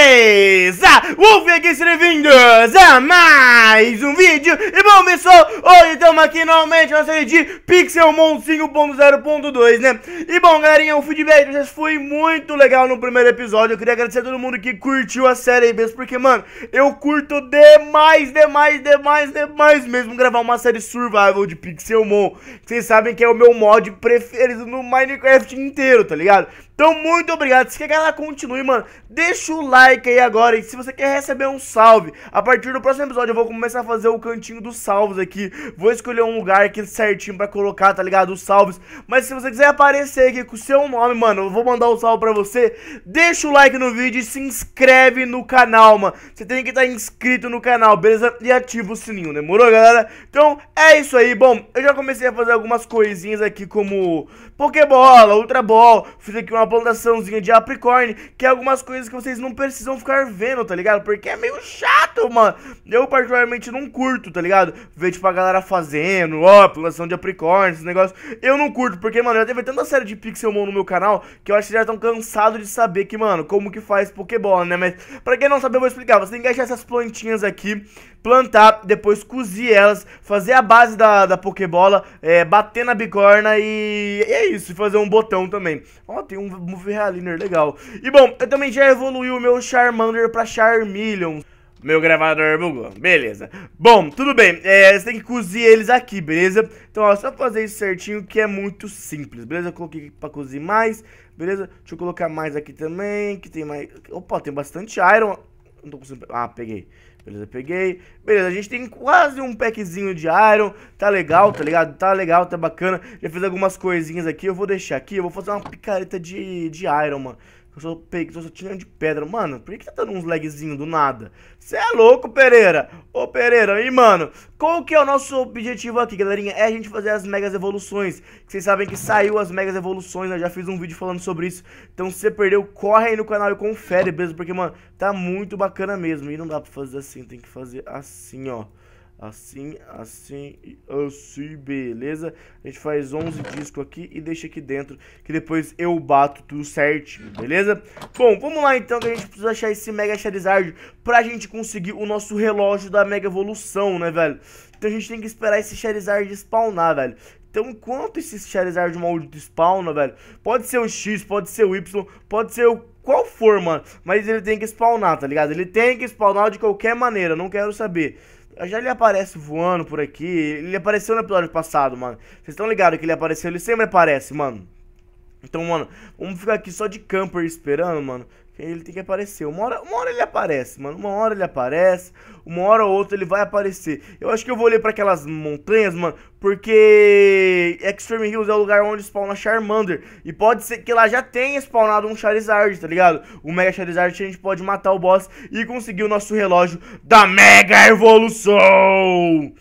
beleza? Wolf aqui, sejam bem-vindos a é mais um vídeo e Começou! Hoje estamos aqui novamente na série de Pixel 5.0.2 né? E bom, galerinha, o feedback vocês foi muito legal no primeiro episódio. Eu queria agradecer a todo mundo que curtiu a série aí mesmo, porque, mano, eu curto demais, demais, demais, demais mesmo gravar uma série survival de Pixelmon. Vocês sabem que é o meu mod preferido no Minecraft inteiro, tá ligado? Então, muito obrigado. Se quer que ela continue, mano, deixa o like aí agora. E se você quer receber um salve, a partir do próximo episódio eu vou começar a fazer o cantinho do salve salvos aqui. Vou escolher um lugar aqui certinho pra colocar, tá ligado? Os salvos. Mas se você quiser aparecer aqui com o seu nome, mano, eu vou mandar o um salve pra você. Deixa o like no vídeo e se inscreve no canal, mano. Você tem que estar tá inscrito no canal, beleza? E ativa o sininho, demorou, galera? Então, é isso aí. Bom, eu já comecei a fazer algumas coisinhas aqui como Pokébola, Ultra Ball, fiz aqui uma plantaçãozinha de Apricorn, que é algumas coisas que vocês não precisam ficar vendo, tá ligado? Porque é meio chato, mano. Eu particularmente não curto, tá ligado? Ver, tipo, a galera fazendo, ó, plantação de Apricorn, esses negócios. Eu não curto, porque, mano, já teve tanta série de Pixelmon no meu canal, que eu acho que já estão cansados de saber que, mano, como que faz Pokébola, né? Mas, pra quem não sabe, eu vou explicar. Você tem que achar essas plantinhas aqui, plantar, depois cozir elas, fazer a base da, da Pokébola, é, bater na bigorna e, e é isso, fazer um botão também. Ó, oh, tem um Move Realiner legal. E bom, eu também já evoluí o meu Charmander pra Charmeleon. Meu gravador bugou, beleza. Bom, tudo bem, é, você tem que cozir eles aqui, beleza? Então, ó, só fazer isso certinho que é muito simples, beleza? Eu coloquei aqui pra cozir mais, beleza? Deixa eu colocar mais aqui também, que tem mais... Opa, tem bastante iron. Não tô conseguindo... Ah, peguei. Beleza, peguei. Beleza, a gente tem quase um packzinho de Iron. Tá legal, tá ligado? Tá legal, tá bacana. Já fiz algumas coisinhas aqui. Eu vou deixar aqui. Eu vou fazer uma picareta de, de Iron, mano só, tô só tirando de pedra. Mano, por que, tá dando uns lagzinhos do nada? Você é louco, Pereira? Ô, Pereira, e mano, qual que é o nosso objetivo aqui, galerinha? É a gente fazer as megas evoluções. Vocês sabem que saiu as megas evoluções, né? Já fiz um vídeo falando sobre isso. Então, se você perdeu, corre aí no canal e confere, mesmo. Porque, mano, tá muito bacana mesmo. E não dá pra fazer assim, tem que fazer assim, ó. Assim, assim, assim, beleza? A gente faz 11 discos aqui e deixa aqui dentro, que depois eu bato tudo certinho, beleza? Bom, vamos lá então, que a gente precisa achar esse Mega Charizard pra gente conseguir o nosso relógio da Mega Evolução, né, velho? Então a gente tem que esperar esse Charizard spawnar, velho. Então, enquanto esse Charizard maldito spawna, velho, pode ser o X, pode ser o Y, pode ser o qual for, mano, mas ele tem que spawnar, tá ligado? Ele tem que spawnar de qualquer maneira, não quero saber. Já ele aparece voando por aqui. Ele apareceu no episódio passado, mano. Vocês estão ligados que ele apareceu? Ele sempre aparece, mano. Então, mano, vamos ficar aqui só de camper esperando, mano. Ele tem que aparecer. Uma hora, uma hora ele aparece, mano. Uma hora ele aparece. Uma hora ou outra ele vai aparecer. Eu acho que eu vou olhar para aquelas montanhas, mano. Porque Extreme Hills é o lugar onde spawna Charmander. E pode ser que lá já tenha spawnado um Charizard, tá ligado? O Mega Charizard a gente pode matar o boss e conseguir o nosso relógio da Mega Evolução.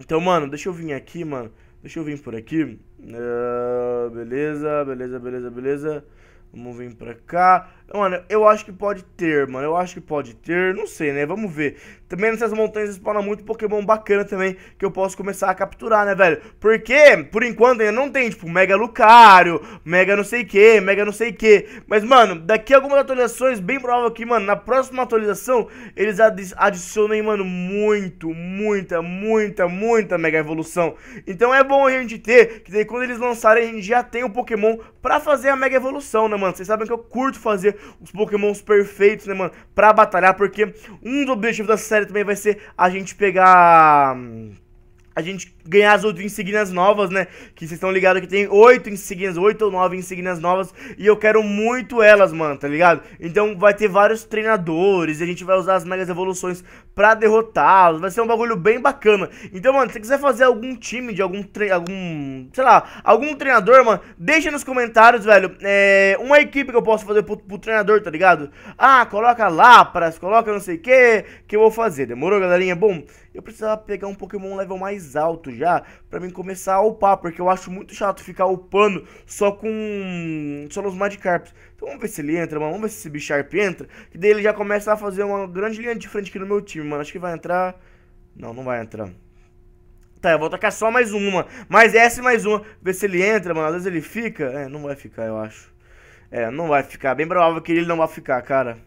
Então, mano, deixa eu vir aqui, mano. Deixa eu vir por aqui. Uh, beleza, beleza, beleza, beleza. Vamos vir pra cá. Mano, eu acho que pode ter, mano. Eu acho que pode ter. Não sei, né? Vamos ver. Também nessas montanhas spawna muito Pokémon bacana também. Que eu posso começar a capturar, né, velho? Porque, por enquanto, ainda não tem, tipo, Mega Lucario, Mega não sei o que, Mega não sei o que. Mas, mano, daqui a algumas atualizações, bem provável que, mano, na próxima atualização, eles adicionem, mano, muito, muita, muita, muita Mega Evolução. Então é bom a gente ter, que daí quando eles lançarem, a gente já tem o um Pokémon pra fazer a Mega Evolução, né, mano? Vocês sabem que eu curto fazer os Pokémons perfeitos, né, mano? Pra batalhar, porque um dos objetivos da série também vai ser a gente pegar a gente ganhar as outras insígnias novas, né? Que vocês estão ligados que tem oito insígnias, oito ou nove insígnias novas. E eu quero muito elas, mano, tá ligado? Então vai ter vários treinadores. E a gente vai usar as megas evoluções pra derrotá-los. Vai ser um bagulho bem bacana. Então, mano, se você quiser fazer algum time de algum, algum sei lá, algum treinador, mano, deixa nos comentários, velho, é, uma equipe que eu posso fazer pro, pro treinador, tá ligado? Ah, coloca para coloca não sei o que, que eu vou fazer. Demorou, galerinha? Bom, eu precisava pegar um Pokémon level mais alto já, pra mim começar a upar, porque eu acho muito chato ficar upando só com... só nos Magikarps. Então vamos ver se ele entra, mano, vamos ver se esse Bicharp entra, que daí ele já começa a fazer uma grande linha de frente aqui no meu time mano. Acho que vai entrar. Não, não vai entrar. Tá, eu vou tacar só mais uma. Mais essa e mais uma. Ver se ele entra, mano. Às vezes ele fica. É, não vai ficar, eu acho. É, não vai ficar. Bem provável que ele não vai ficar, cara.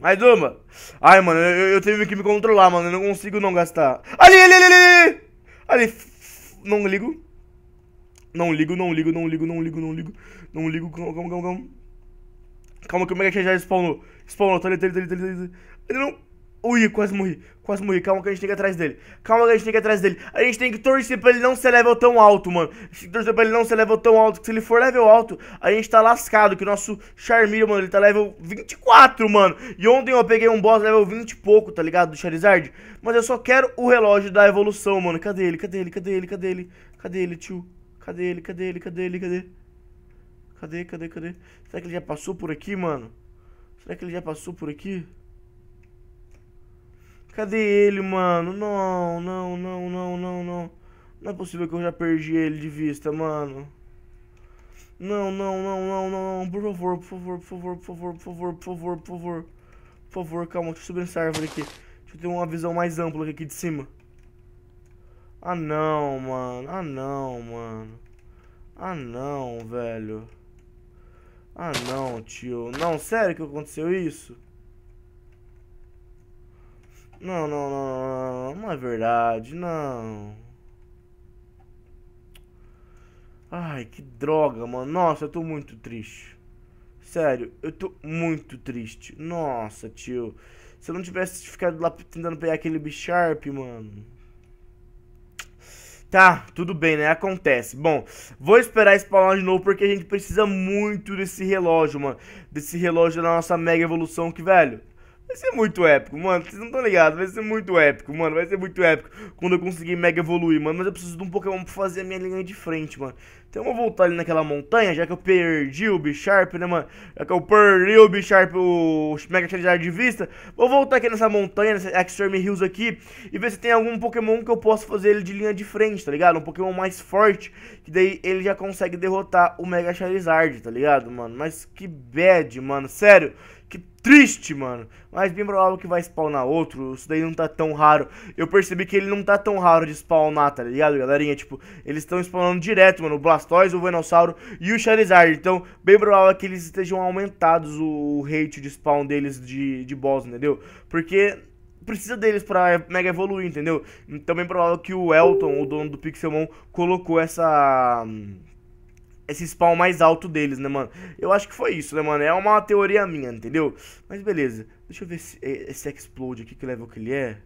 Mais uma. Ai, mano, eu, eu que me controlar, mano. Eu não consigo não gastar. Ali, ali, ali, ali. Ali. Não ligo. Não ligo, não ligo, não ligo, não ligo, não ligo. Não ligo, calma, calma, calma. Calma que o Mega já spawnou. Spawnou, tá ali, tá ali, tá ali, tá ali. Ele não... Ui, quase morri, quase morri. Calma que a gente tem que ir atrás dele. Calma que a gente tem que ir atrás dele. A gente tem que torcer pra ele não ser level tão alto, mano. A gente tem que torcer pra ele não ser level tão alto. Que se ele for level alto, a gente tá lascado. Que o nosso Charmeleon, mano, ele tá level 24, mano. E ontem eu peguei um boss level 20 e pouco, tá ligado? Do Charizard. Mas eu só quero o relógio da evolução, mano. Cadê ele? Cadê ele? Cadê ele? Cadê ele? Cadê ele, tio? Cadê ele? Cadê ele? Cadê ele? Cadê? Cadê? Cadê? Cadê? Será que ele já passou por aqui, mano? Será que ele já passou por aqui? Cadê ele, mano? Não, não, não, não, não, não. Não é possível que eu já perdi ele de vista, mano. Não, não, não, não, não, não. Por favor, por favor, por favor, por favor, por favor, por favor, por favor. Por favor, calma, deixa eu subir nessa árvore aqui. Deixa eu ter uma visão mais ampla aqui de cima. Ah não, mano. Ah não, mano. Ah não, velho. Ah não, tio. Não, sério que aconteceu isso? Não, não, não, não, não é verdade, não. Ai, que droga, mano. Nossa, eu tô muito triste. Sério, eu tô muito triste. Nossa, tio. Se eu não tivesse ficado lá tentando pegar aquele B-Sharp, mano. Tá, tudo bem, né? Acontece. Bom, vou esperar spawnar de novo porque a gente precisa muito desse relógio, mano. Desse relógio da nossa mega evolução que, velho... Vai ser muito épico, mano. Vocês não estão ligados. Vai ser muito épico, mano. Vai ser muito épico quando eu conseguir mega evoluir, mano. Mas eu preciso de um Pokémon pra fazer a minha linha de frente, mano. Então eu vou voltar ali naquela montanha, já que eu perdi o Bisharp, né, mano? Já que eu perdi o Bisharp, o Mega Charizard de vista. Vou voltar aqui nessa montanha, nessa Extreme Hills aqui, e ver se tem algum Pokémon que eu possa fazer ele de linha de frente, tá ligado? Um Pokémon mais forte, que daí ele já consegue derrotar o Mega Charizard, tá ligado, mano? Mas que bad, mano. Sério triste, mano. Mas bem provável que vai spawnar outro. Isso daí não tá tão raro. Eu percebi que ele não tá tão raro de spawnar, tá ligado, galerinha? Tipo, eles estão spawnando direto, mano. O Blastoise, o Venossauro e o Charizard. Então, bem provável que eles estejam aumentados o, rate de spawn deles de, de boss, entendeu? Porque precisa deles pra mega evoluir, entendeu? Então, bem provável que o Elton, o dono do Pixelmon, colocou essa... Hum, esse spawn mais alto deles, né, mano? Eu acho que foi isso, né, mano? É uma teoria minha, entendeu? Mas beleza. Deixa eu ver se, eh, esse Explode aqui, que level que ele é.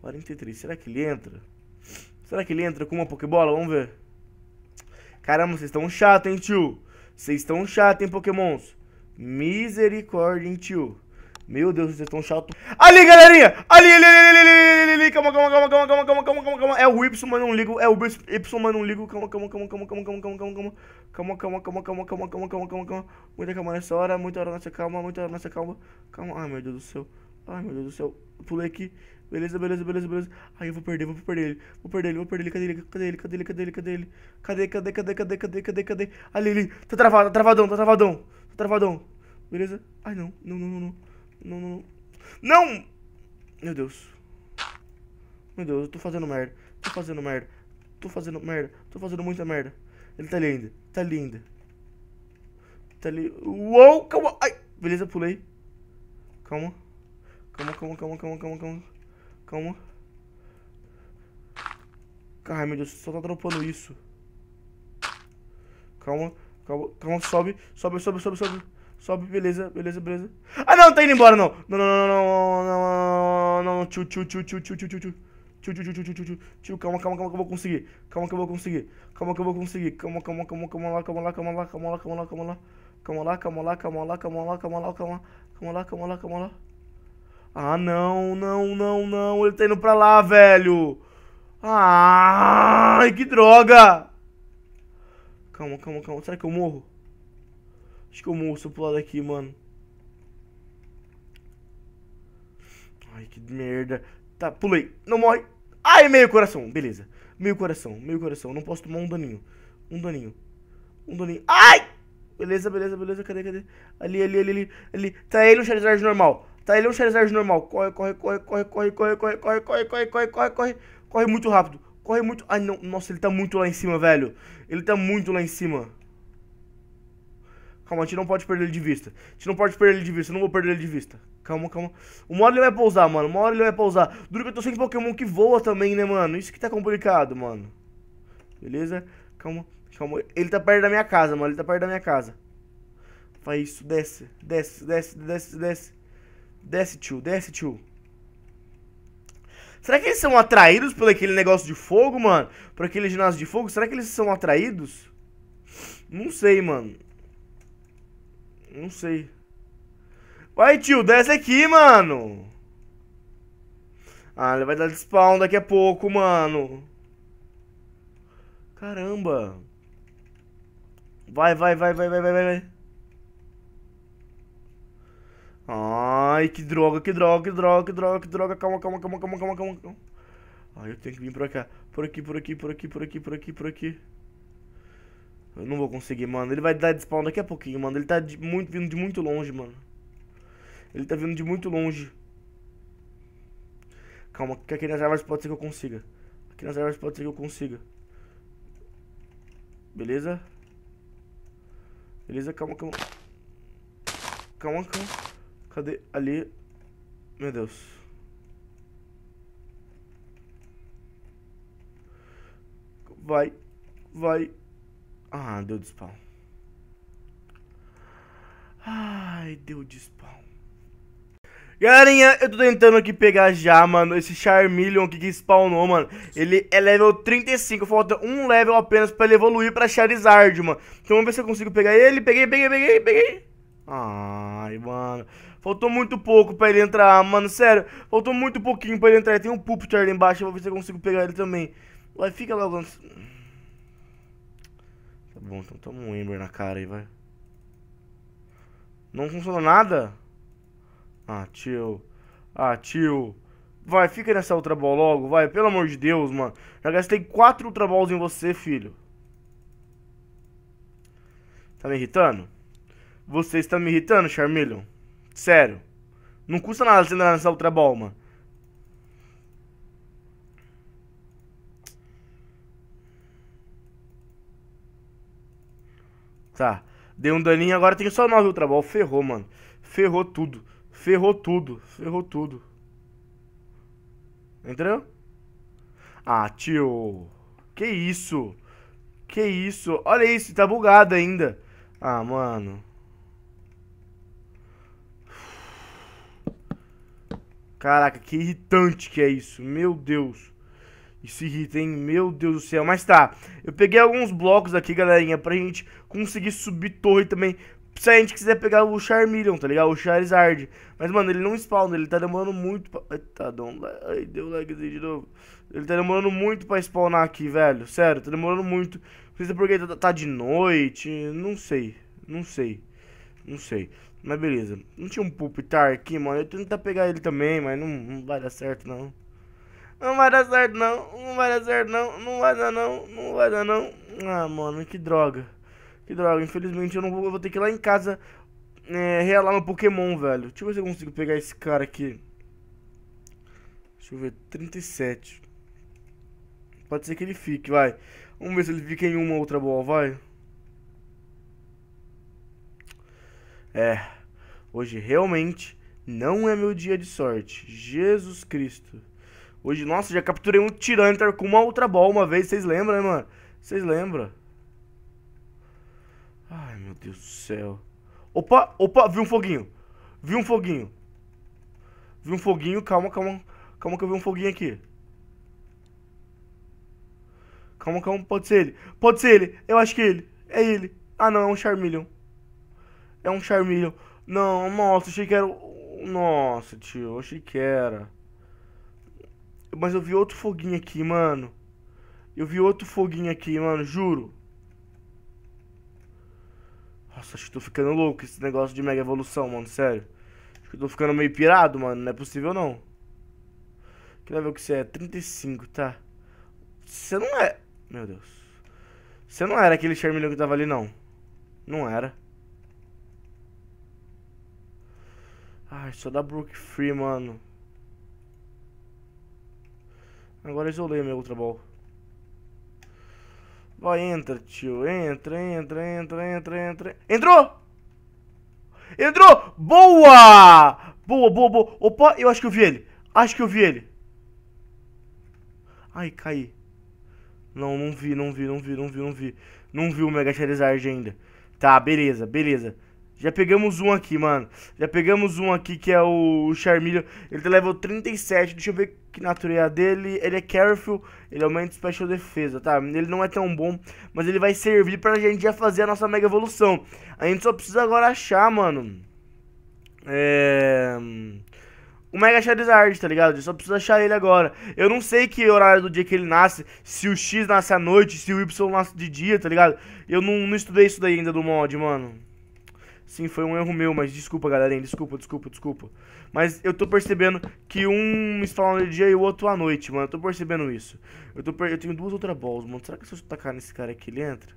43. Será que ele entra? Será que ele entra com uma Pokébola? Vamos ver. Caramba, vocês estão chato, hein, tio? Vocês estão chato, hein, Pokémons? Misericórdia, hein, tio? Meu Deus, vocês estão chato. Ali, galerinha! Ali, ali, ali, ali, ali, ali, ali, calma, calma, calma, calma, calma, calma, calma, calma, calma. É o Y, mas não ligo. É o Y, mas não ligo. Calma, calma, calma, calma, calma, calma, calma, calma. Calma, calma, calma, calma, calma, calma, calma, calma, calma. Muita calma nessa hora, muita hora nessa calma, muita hora nessa calma. Calma. Ai, meu Deus do céu. Ai, meu Deus do céu. Pulei aqui. Beleza, beleza, beleza, beleza. Aí eu vou perder, vou perder ele. Vou perder ele, vou perder ele. Cadê ele? Cadê ele? Cadê ele? Cadê ele? Cadê ele? Cadê, cadê, cadê, cadê, cadê, cadê, cadê? Ali, ali. Tá travado, tá travadão, tá travadão. Tá travadão. Beleza? Ai, não, não, não, não. Não, não, não. Meu Deus. Meu Deus, eu tô fazendo merda. Tô fazendo merda. Tô fazendo merda. Tô fazendo muita merda. Ele tá lindo. Tá lindo. Tá ali. Uou, calma. Ai, beleza, pulei. Calma. Calma, calma, calma, calma, calma, calma. Calma. Caralho, meu Deus, só tá dropando isso. Calma, calma, calma, sobe. Sobe, sobe, sobe, sobe. Sobe, beleza, beleza, beleza. Ah, não, tá indo embora, não. Não, não, não, não, não, não, não. Tio, tio, tio, tio, tio, tio, tio, tio. Tio, tio, tio, tio, tio, tio, tio, calma, calma, calma que eu vou conseguir. Calma que eu vou conseguir. Calma que eu vou conseguir. Calma, calma, calma, calma lá, calma lá, calma lá, calma lá, calma lá, calma lá. Calma lá, calma lá, calma lá, calma lá, calma lá, calma lá. Calma lá, calma lá, calma lá. Ah, não, não, não, não. Ele tá indo pra lá, velho. ah que droga. Calma, calma, calma. Será que eu morro? Acho que eu morro se eu pular daqui, mano. Ai, que merda. Tá, pulei. Não morre. Ai, meio coração. Beleza. Meio coração, meio coração. Não posso tomar um daninho. Um daninho. Um daninho. Ai! Beleza, beleza, beleza. Cadê, cadê? Ali, ali, ali, ali. ali. Tá ele um Charizard normal. Tá ele um Charizard normal. Corre, corre, corre, corre, corre, corre, corre, corre, corre, corre, corre, corre, corre. Corre muito rápido. Corre muito. Ai, não. Nossa, ele tá muito lá em cima, velho. Ele tá muito lá em cima. Calma, a gente não pode perder ele de vista. A gente não pode perder ele de vista, eu não vou perder ele de vista. Calma, calma. Uma hora ele vai pousar, mano. Uma hora ele vai pousar. Duro que eu tô sem Pokémon que voa também, né, mano? Isso que tá complicado, mano. Beleza? Calma, calma. Ele tá perto da minha casa, mano. Ele tá perto da minha casa. Faz isso, desce, desce, desce, desce, desce. Desce, tio, desce, tio. Será que eles são atraídos por aquele negócio de fogo, mano? Por aquele ginásio de fogo? Será que eles são atraídos? Não sei, mano. Não sei. Vai, tio, desce aqui, mano. Ah, ele vai dar spawn daqui a pouco, mano. Caramba. Vai, vai, vai, vai, vai, vai, vai. Ai, que droga, que droga, que droga, que droga, que droga. Calma, calma, calma, calma, calma, calma. Ai, eu tenho que vir pra cá. Por aqui, por aqui, por aqui, por aqui, por aqui, por aqui. Eu não vou conseguir, mano. Ele vai dar spawn daqui a pouquinho, mano. Ele tá de muito, vindo de muito longe, mano. Ele tá vindo de muito longe. Calma, que aqui nas árvores pode ser que eu consiga. Aqui nas árvores pode ser que eu consiga. Beleza? Beleza, calma, calma. Calma, calma. Cadê? Ali. Meu Deus. Vai. Vai. Ah, deu despawn. Ai, deu despawn. Galerinha, eu tô tentando aqui pegar já, mano, esse Charmeleon aqui que spawnou, mano. Ele é level 35, falta um level apenas pra ele evoluir pra Charizard, mano. Então vamos ver se eu consigo pegar ele. Peguei, peguei, peguei, peguei. Ai, mano. Faltou muito pouco pra ele entrar, mano, sério. Faltou muito pouquinho pra ele entrar. Tem um Pupter ali embaixo, eu vou ver se eu consigo pegar ele também. Vai, fica logo bom, então toma um Ember na cara aí, vai. Não funcionou nada? Ah, tio. Ah, tio. Vai, fica nessa Ultra Ball logo, vai. Pelo amor de Deus, mano. Já gastei quatro Ultra Balls em você, filho. Tá me irritando? Você está me irritando, Charmeleon. Sério. Não custa nada você andar nessa Ultra Ball, mano. Tá. Dei um daninho, agora tem só 9 Ultra Ball. Ferrou, mano. Ferrou tudo. Ferrou tudo. Ferrou tudo. Entendeu? Ah, tio. Que isso? Que isso? Olha isso, tá bugado ainda. Ah, mano. Caraca, que irritante que é isso. Meu Deus. E se hein? meu Deus do céu. Mas tá, eu peguei alguns blocos aqui, galerinha, pra gente conseguir subir torre também. Se a gente quiser pegar o Charmeleon, tá ligado? O Charizard. Mas, mano, ele não spawna, ele tá demorando muito pra... Eita, dom... Ai, deu lagzinho de novo. Ele tá demorando muito pra spawnar aqui, velho. Sério, tá demorando muito. Não sei se é porque tá, tá de noite, não sei. Não sei. Não sei. Mas beleza. Não tinha um Pupitar aqui, mano. Eu tentar pegar ele também, mas não, não vai dar certo, não. Não vai dar certo não, não vai dar certo não, não vai dar não, não vai dar não. Ah, mano, que droga. Que droga, infelizmente eu não vou, eu vou ter que ir lá em casa é, realar no Pokémon, velho. Deixa eu ver se eu consigo pegar esse cara aqui. Deixa eu ver, 37. Pode ser que ele fique, vai. Vamos ver se ele fica em uma outra bola, vai. É, hoje realmente não é meu dia de sorte. Jesus Cristo. Hoje, nossa, já capturei um Tyranitar com uma outra bola uma vez. Vocês lembram, né, mano? Vocês lembram? Ai, meu Deus do céu. Opa, opa, vi um foguinho. Vi um foguinho. Vi um foguinho, calma, calma. Calma que eu vi um foguinho aqui. Calma, calma, pode ser ele. Pode ser ele, eu acho que é ele. É ele. Ah, não, é um Charmeleon. É um Charmeleon. Não, nossa, achei que era... Nossa, tio, achei que era... Mas eu vi outro foguinho aqui, mano. Eu vi outro foguinho aqui, mano, juro. Nossa, acho que tô ficando louco esse negócio de mega evolução, mano, sério. Acho que eu tô ficando meio pirado, mano, não é possível não. Quer ver o que você é? 35, tá. Você não é... Meu Deus. Você não era aquele Charmeleon que tava ali, não. Não era. Ai, só da Brook Free, mano. Agora isolei meu outra Ball. Vai, entra, tio. Entra, entra, entra, entra, entra. Entrou! Entrou! Boa! Boa, boa, boa. Opa, eu acho que eu vi ele. Acho que eu vi ele. Ai, caí. Não, não vi, não vi, não vi, não vi, não vi. Não vi o Mega Charizard ainda. Tá, beleza, beleza. Já pegamos um aqui, mano. Já pegamos um aqui que é o Charmeleon. Ele tá level 37. Deixa eu ver que na dele ele é careful, ele aumenta special defesa, tá? Ele não é tão bom, mas ele vai servir pra gente já fazer a nossa mega evolução. A gente só precisa agora achar, mano. É. O Mega Charizard, tá ligado? Eu só preciso achar ele agora. Eu não sei que horário do dia que ele nasce, se o X nasce à noite, se o Y nasce de dia, tá ligado? Eu não, não estudei isso daí ainda do mod, mano. Sim, foi um erro meu, mas desculpa, galerinha. Desculpa, desculpa, desculpa. Mas eu tô percebendo que um está spawna de dia e o outro à noite, mano. Eu tô percebendo isso. Eu, tô per... eu tenho duas outras balls, mano. Será que se eu tacar nesse cara aqui, ele entra?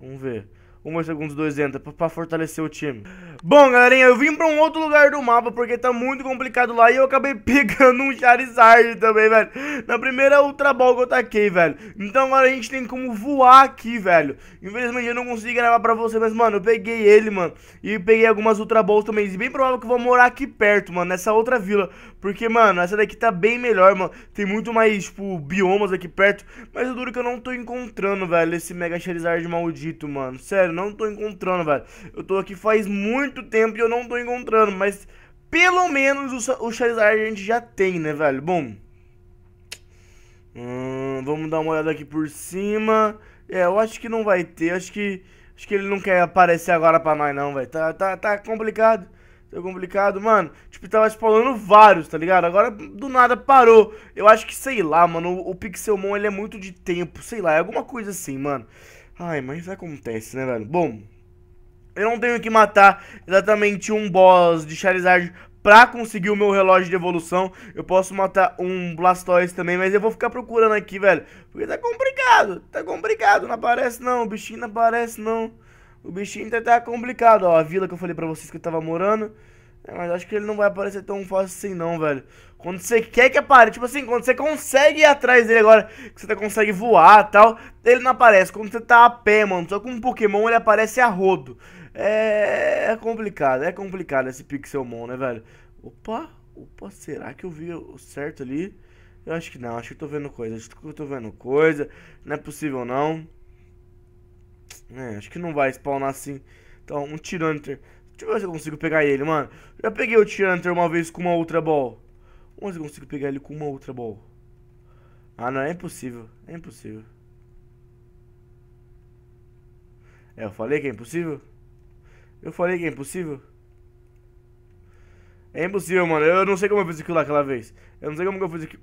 Vamos ver. 1 segundos 200 entra pra fortalecer o time. Bom, galerinha, eu vim pra um outro lugar do mapa porque tá muito complicado lá e eu acabei pegando um Charizard também, velho. Na primeira Ultra Ball que eu taquei, velho. Então agora a gente tem como voar aqui, velho. Infelizmente eu não consegui gravar pra você, mas, mano, eu peguei ele, mano. E peguei algumas Ultra Balls também. E bem provável que eu vou morar aqui perto, mano, nessa outra vila. Porque, mano, essa daqui tá bem melhor, mano. Tem muito mais, tipo, biomas aqui perto. Mas o duro que eu não tô encontrando, velho, esse Mega Charizard maldito, mano. Sério, não tô encontrando, velho. Eu tô aqui faz muito tempo e eu não tô encontrando. Mas pelo menos o, o Charizard a gente já tem, né, velho? Bom. Hum, vamos dar uma olhada aqui por cima. É, eu acho que não vai ter. Acho que. Acho que ele não quer aparecer agora pra nós, não, velho. Tá, tá, tá complicado. Deu é complicado, mano. Tipo, tava spawnando vários, tá ligado? Agora, do nada, parou. Eu acho que, sei lá, mano, o Pixelmon, ele é muito de tempo. Sei lá, é alguma coisa assim, mano. Ai, mas acontece, né, velho? Bom, eu não tenho que matar exatamente um boss de Charizard pra conseguir o meu relógio de evolução. Eu posso matar um Blastoise também, mas eu vou ficar procurando aqui, velho. Porque tá complicado, tá complicado. Não aparece não, o bichinho não aparece não. O bichinho tá, tá complicado, ó. A vila que eu falei pra vocês que eu tava morando. É, mas acho que ele não vai aparecer tão fácil assim não, velho. Quando você quer que apareça, tipo assim, quando você consegue ir atrás dele agora, que você consegue voar e tal, ele não aparece. Quando você tá a pé, mano, só com um Pokémon ele aparece a rodo. É, é complicado, é complicado esse Pixelmon, né, velho? Opa, opa, será que eu vi o certo ali? Eu acho que não, acho que eu tô vendo coisa, acho que eu tô vendo coisa, não é possível não. É, acho que não vai spawnar assim. Então, um Tyranitar. Deixa eu ver se eu consigo pegar ele, mano. Já peguei o Tyranitar uma vez com uma outra ball. Vamos ver se eu consigo pegar ele com uma outra ball. Ah, não, é impossível. É impossível. É, eu falei que é impossível? Eu falei que é impossível? É impossível, mano. Eu não sei como eu fiz aquilo lá aquela vez. Eu não sei como eu fiz aquilo.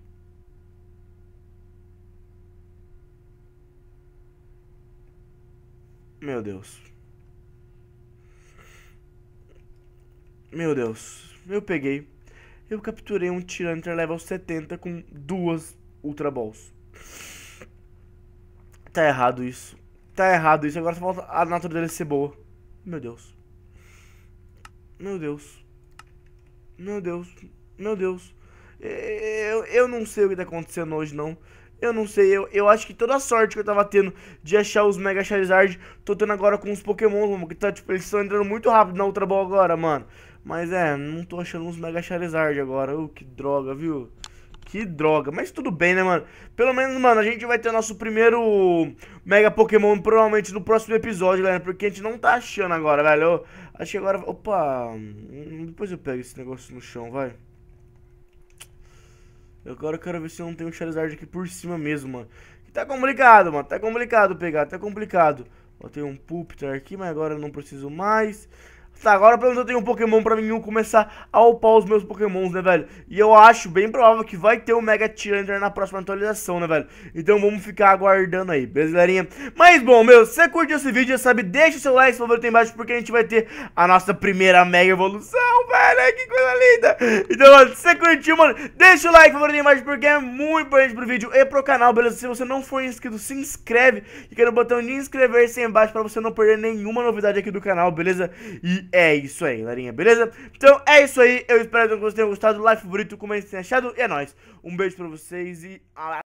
Meu Deus. Meu Deus. Eu peguei. Eu capturei um Tyranitar level 70 com duas Ultra Balls. Tá errado isso. Tá errado isso. Agora só falta a natureza dele ser boa. Meu Deus. Meu Deus. Meu Deus. Meu Deus. Eu, eu não sei o que tá acontecendo hoje, não. Eu não sei, eu, eu acho que toda a sorte que eu tava tendo de achar os Mega Charizard, tô tendo agora com os Pokémon, mano. Que tá, tipo, eles estão entrando muito rápido na Ultra Ball agora, mano. Mas é, não tô achando uns Mega Charizard agora. Uh, que droga, viu? Que droga. Mas tudo bem, né, mano? Pelo menos, mano, a gente vai ter nosso primeiro Mega Pokémon provavelmente no próximo episódio, galera. Porque a gente não tá achando agora, velho. Eu acho que agora... Opa! Hum, depois eu pego esse negócio no chão, vai. Agora eu quero ver se eu não tenho um Charizard aqui por cima mesmo, mano. tá complicado, mano. Tá complicado pegar, tá complicado. Ó, tem um Puptar aqui, mas agora eu não preciso mais. Tá, agora pelo menos eu tenho um Pokémon pra mim começar a upar os meus Pokémons, né, velho? E eu acho bem provável que vai ter o um Mega Tirander na próxima atualização, né, velho? Então vamos ficar aguardando aí, beleza, galerinha? Mas, bom, meu, se você curtiu esse vídeo, já sabe, deixa o seu like, seu favorito aí embaixo, porque a gente vai ter a nossa primeira Mega Evolução, velho! Caralho, que coisa linda! Então, mano, se você curtiu, mano, deixa o like favorito embaixo porque é muito importante pro vídeo e pro canal, beleza? Se você não for inscrito, se inscreve. clica no botão de inscrever-se embaixo pra você não perder nenhuma novidade aqui do canal, beleza? E é isso aí, galerinha, beleza? Então é isso aí, eu espero que vocês tenham gostado. Like favorito, comente se achado e é nóis. Um beijo pra vocês e...